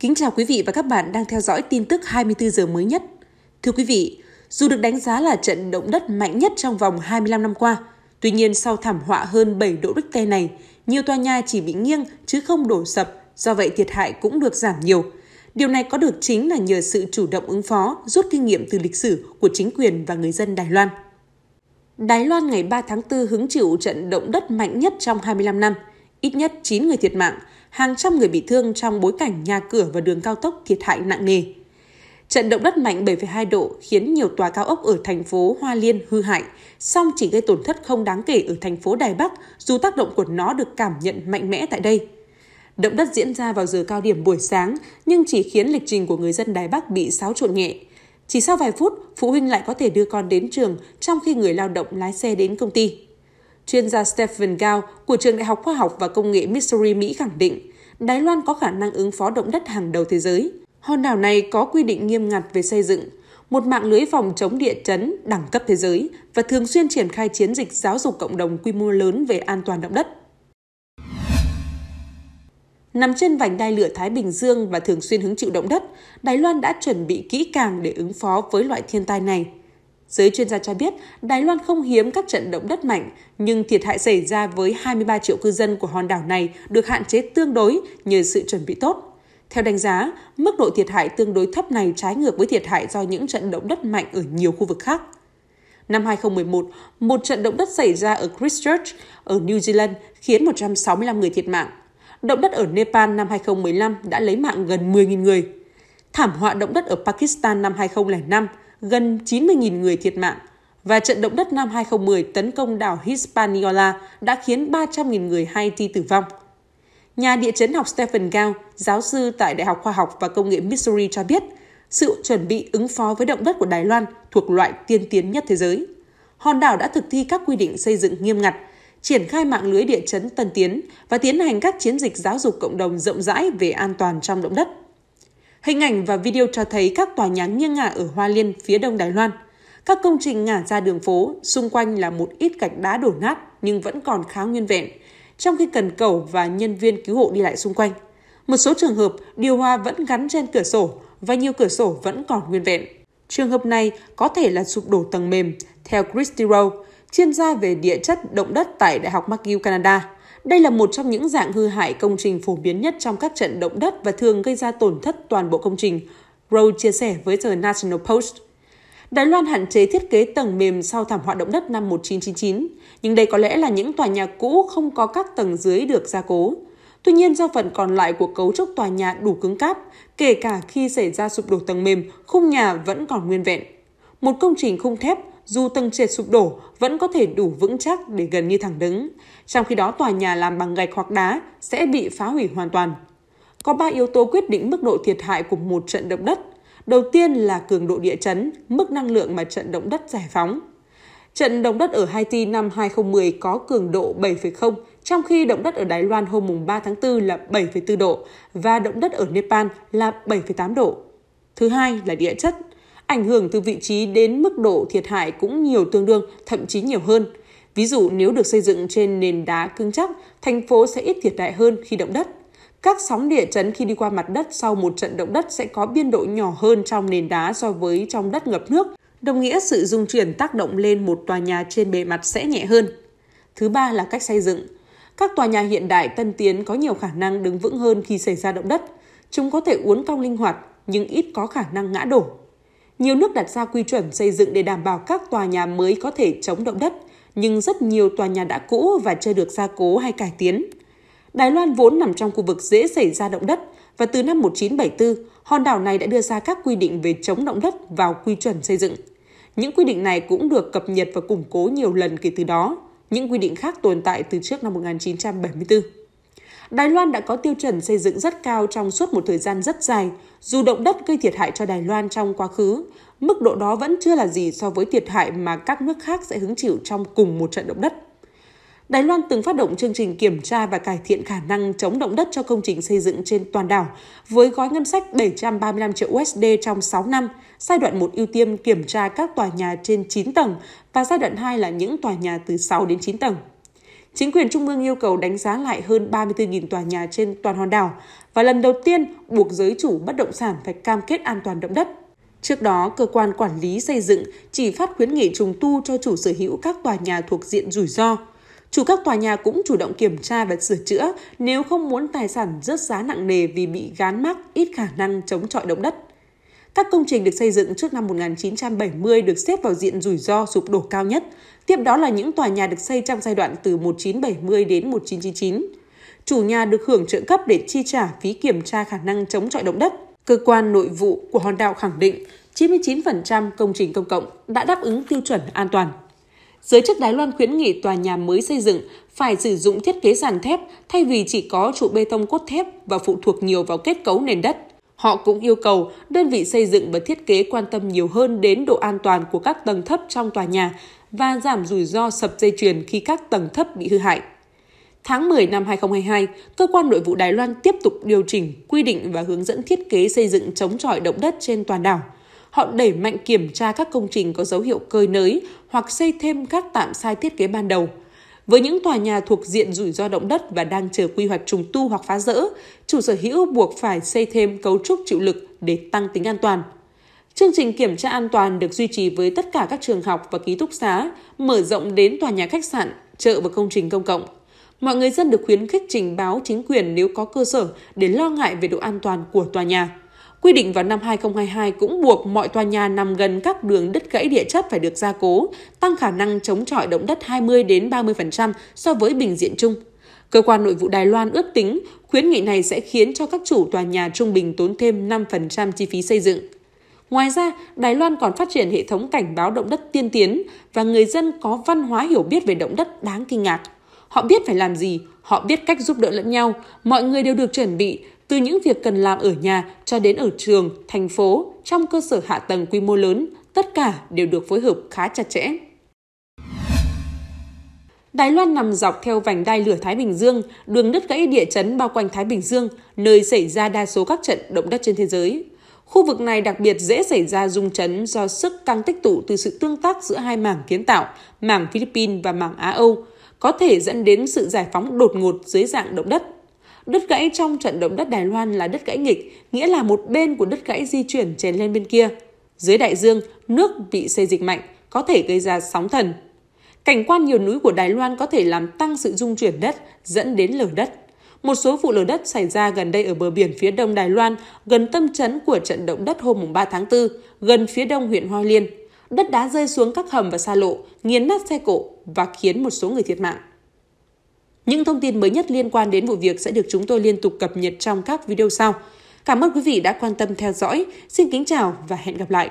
Kính chào quý vị và các bạn đang theo dõi tin tức 24 giờ mới nhất. Thưa quý vị, dù được đánh giá là trận động đất mạnh nhất trong vòng 25 năm qua, tuy nhiên sau thảm họa hơn 7 độ Richter này, nhiều tòa nhà chỉ bị nghiêng chứ không đổ sập, do vậy thiệt hại cũng được giảm nhiều. Điều này có được chính là nhờ sự chủ động ứng phó, rút kinh nghiệm từ lịch sử của chính quyền và người dân Đài Loan. Đài Loan ngày 3 tháng 4 hứng chịu trận động đất mạnh nhất trong 25 năm, ít nhất 9 người thiệt mạng, hàng trăm người bị thương trong bối cảnh nhà cửa và đường cao tốc thiệt hại nặng nề. Trận động đất mạnh 7,2 độ khiến nhiều tòa cao ốc ở thành phố Hoa Liên hư hại, song chỉ gây tổn thất không đáng kể ở thành phố Đài Bắc dù tác động của nó được cảm nhận mạnh mẽ tại đây. Động đất diễn ra vào giờ cao điểm buổi sáng nhưng chỉ khiến lịch trình của người dân Đài Bắc bị xáo trộn nhẹ. Chỉ sau vài phút, phụ huynh lại có thể đưa con đến trường trong khi người lao động lái xe đến công ty. Chuyên gia Stephen Gao của Trường Đại học Khoa học và Công nghệ Missouri Mỹ khẳng định, Đài Loan có khả năng ứng phó động đất hàng đầu thế giới. Hòn đảo này có quy định nghiêm ngặt về xây dựng, một mạng lưới phòng chống địa chấn đẳng cấp thế giới và thường xuyên triển khai chiến dịch giáo dục cộng đồng quy mô lớn về an toàn động đất. Nằm trên vành đai lửa Thái Bình Dương và thường xuyên hứng chịu động đất, Đài Loan đã chuẩn bị kỹ càng để ứng phó với loại thiên tai này. Giới chuyên gia cho biết, Đài Loan không hiếm các trận động đất mạnh, nhưng thiệt hại xảy ra với 23 triệu cư dân của hòn đảo này được hạn chế tương đối nhờ sự chuẩn bị tốt. Theo đánh giá, mức độ thiệt hại tương đối thấp này trái ngược với thiệt hại do những trận động đất mạnh ở nhiều khu vực khác. Năm 2011, một trận động đất xảy ra ở Christchurch, ở New Zealand, khiến 165 người thiệt mạng. Động đất ở Nepal năm 2015 đã lấy mạng gần 10.000 người. Thảm họa động đất ở Pakistan năm 2005 gần 90.000 người thiệt mạng và trận động đất năm 2010 tấn công đảo Hispaniola đã khiến 300.000 người Haiti tử vong. Nhà địa chấn học Stephen Gao, giáo sư tại Đại học Khoa học và Công nghệ Missouri cho biết, sự chuẩn bị ứng phó với động đất của Đài Loan thuộc loại tiên tiến nhất thế giới. Hòn đảo đã thực thi các quy định xây dựng nghiêm ngặt, triển khai mạng lưới địa chấn tân tiến và tiến hành các chiến dịch giáo dục cộng đồng rộng rãi về an toàn trong động đất. Hình ảnh và video cho thấy các tòa nhà nghiêng ngả ở Hoa Liên phía đông Đài Loan. Các công trình ngả ra đường phố, xung quanh là một ít gạch đá đổ nát nhưng vẫn còn khá nguyên vẹn, trong khi cần cầu và nhân viên cứu hộ đi lại xung quanh. Một số trường hợp, điều hòa vẫn gắn trên cửa sổ và nhiều cửa sổ vẫn còn nguyên vẹn. Trường hợp này có thể là sụp đổ tầng mềm, theo Christy Rowe, chuyên gia về địa chất động đất tại Đại học McGill, Canada. Đây là một trong những dạng hư hại công trình phổ biến nhất trong các trận động đất và thường gây ra tổn thất toàn bộ công trình, Rowe chia sẻ với tờ National Post. Đài Loan hạn chế thiết kế tầng mềm sau thảm họa động đất năm 1999, nhưng đây có lẽ là những tòa nhà cũ không có các tầng dưới được gia cố. Tuy nhiên, do phần còn lại của cấu trúc tòa nhà đủ cứng cáp, kể cả khi xảy ra sụp đổ tầng mềm, khung nhà vẫn còn nguyên vẹn. Một công trình khung thép dù tầng trệt sụp đổ vẫn có thể đủ vững chắc để gần như thẳng đứng, trong khi đó tòa nhà làm bằng gạch hoặc đá sẽ bị phá hủy hoàn toàn. Có 3 yếu tố quyết định mức độ thiệt hại của một trận động đất. Đầu tiên là cường độ địa chấn, mức năng lượng mà trận động đất giải phóng. Trận động đất ở Haiti năm 2010 có cường độ 7,0, trong khi động đất ở Đài Loan hôm 3 tháng 4 là 7,4 độ và động đất ở Nepal là 7,8 độ. Thứ hai là địa chất Ảnh hưởng từ vị trí đến mức độ thiệt hại cũng nhiều tương đương, thậm chí nhiều hơn. Ví dụ nếu được xây dựng trên nền đá cứng chắc, thành phố sẽ ít thiệt hại hơn khi động đất. Các sóng địa chấn khi đi qua mặt đất sau một trận động đất sẽ có biên độ nhỏ hơn trong nền đá so với trong đất ngập nước, đồng nghĩa sự dung chuyển tác động lên một tòa nhà trên bề mặt sẽ nhẹ hơn. Thứ ba là cách xây dựng. Các tòa nhà hiện đại tân tiến có nhiều khả năng đứng vững hơn khi xảy ra động đất. Chúng có thể uốn cong linh hoạt nhưng ít có khả năng ngã đổ. Nhiều nước đặt ra quy chuẩn xây dựng để đảm bảo các tòa nhà mới có thể chống động đất, nhưng rất nhiều tòa nhà đã cũ và chưa được gia cố hay cải tiến. Đài Loan vốn nằm trong khu vực dễ xảy ra động đất và từ năm 1974, hòn đảo này đã đưa ra các quy định về chống động đất vào quy chuẩn xây dựng. Những quy định này cũng được cập nhật và củng cố nhiều lần kể từ đó. Những quy định khác tồn tại từ trước năm 1974. Đài Loan đã có tiêu chuẩn xây dựng rất cao trong suốt một thời gian rất dài, dù động đất gây thiệt hại cho Đài Loan trong quá khứ. Mức độ đó vẫn chưa là gì so với thiệt hại mà các nước khác sẽ hứng chịu trong cùng một trận động đất. Đài Loan từng phát động chương trình kiểm tra và cải thiện khả năng chống động đất cho công trình xây dựng trên toàn đảo với gói ngân sách 735 triệu USD trong 6 năm. Giai đoạn 1 ưu tiên kiểm tra các tòa nhà trên 9 tầng và giai đoạn 2 là những tòa nhà từ 6 đến 9 tầng. Chính quyền Trung ương yêu cầu đánh giá lại hơn 34.000 tòa nhà trên toàn hòn đảo và lần đầu tiên buộc giới chủ bất động sản phải cam kết an toàn động đất. Trước đó, cơ quan quản lý xây dựng chỉ phát khuyến nghị trùng tu cho chủ sở hữu các tòa nhà thuộc diện rủi ro. Chủ các tòa nhà cũng chủ động kiểm tra và sửa chữa nếu không muốn tài sản rớt giá nặng nề vì bị gán mắc ít khả năng chống chọi động đất. Các công trình được xây dựng trước năm 1970 được xếp vào diện rủi ro sụp đổ cao nhất, tiếp đó là những tòa nhà được xây trong giai đoạn từ 1970 đến 1999. Chủ nhà được hưởng trợ cấp để chi trả phí kiểm tra khả năng chống chọi động đất. Cơ quan nội vụ của hòn đảo khẳng định 99% công trình công cộng đã đáp ứng tiêu chuẩn an toàn. Giới chức Đài Loan khuyến nghị tòa nhà mới xây dựng phải sử dụng thiết kế sàn thép thay vì chỉ có trụ bê tông cốt thép và phụ thuộc nhiều vào kết cấu nền đất. Họ cũng yêu cầu đơn vị xây dựng và thiết kế quan tâm nhiều hơn đến độ an toàn của các tầng thấp trong tòa nhà và giảm rủi ro sập dây chuyền khi các tầng thấp bị hư hại. Tháng 10 năm 2022, cơ quan nội vụ Đài Loan tiếp tục điều chỉnh quy định và hướng dẫn thiết kế xây dựng chống chọi động đất trên toàn đảo. Họ đẩy mạnh kiểm tra các công trình có dấu hiệu cơi nới hoặc xây thêm các tạm sai thiết kế ban đầu – với những tòa nhà thuộc diện rủi ro động đất và đang chờ quy hoạch trùng tu hoặc phá rỡ, chủ sở hữu buộc phải xây thêm cấu trúc chịu lực để tăng tính an toàn. Chương trình kiểm tra an toàn được duy trì với tất cả các trường học và ký túc xá, mở rộng đến tòa nhà khách sạn, chợ và công trình công cộng. Mọi người dân được khuyến khích trình báo chính quyền nếu có cơ sở để lo ngại về độ an toàn của tòa nhà. Quy định vào năm 2022 cũng buộc mọi tòa nhà nằm gần các đường đứt gãy địa chất phải được gia cố, tăng khả năng chống chọi động đất 20 đến 30% so với bình diện chung. Cơ quan nội vụ Đài Loan ước tính khuyến nghị này sẽ khiến cho các chủ tòa nhà trung bình tốn thêm 5% chi phí xây dựng. Ngoài ra, Đài Loan còn phát triển hệ thống cảnh báo động đất tiên tiến và người dân có văn hóa hiểu biết về động đất đáng kinh ngạc. Họ biết phải làm gì, họ biết cách giúp đỡ lẫn nhau, mọi người đều được chuẩn bị, từ những việc cần làm ở nhà cho đến ở trường, thành phố, trong cơ sở hạ tầng quy mô lớn, tất cả đều được phối hợp khá chặt chẽ. Đài Loan nằm dọc theo vành đai lửa Thái Bình Dương, đường đất gãy địa chấn bao quanh Thái Bình Dương, nơi xảy ra đa số các trận động đất trên thế giới. Khu vực này đặc biệt dễ xảy ra rung chấn do sức căng tích tụ từ sự tương tác giữa hai mảng kiến tạo, mảng Philippines và mảng Á-Âu, có thể dẫn đến sự giải phóng đột ngột dưới dạng động đất. Đứt gãy trong trận động đất Đài Loan là đứt gãy nghịch, nghĩa là một bên của đứt gãy di chuyển chèn lên bên kia. Dưới đại dương, nước bị xê dịch mạnh, có thể gây ra sóng thần. Cảnh quan nhiều núi của Đài Loan có thể làm tăng sự dung chuyển đất, dẫn đến lở đất. Một số vụ lở đất xảy ra gần đây ở bờ biển phía đông Đài Loan, gần tâm chấn của trận động đất hôm 3 tháng 4, gần phía đông huyện Hoa Liên. Đất đá rơi xuống các hầm và xa lộ, nghiến nát xe cộ và khiến một số người thiệt mạng. Những thông tin mới nhất liên quan đến vụ việc sẽ được chúng tôi liên tục cập nhật trong các video sau. Cảm ơn quý vị đã quan tâm theo dõi. Xin kính chào và hẹn gặp lại.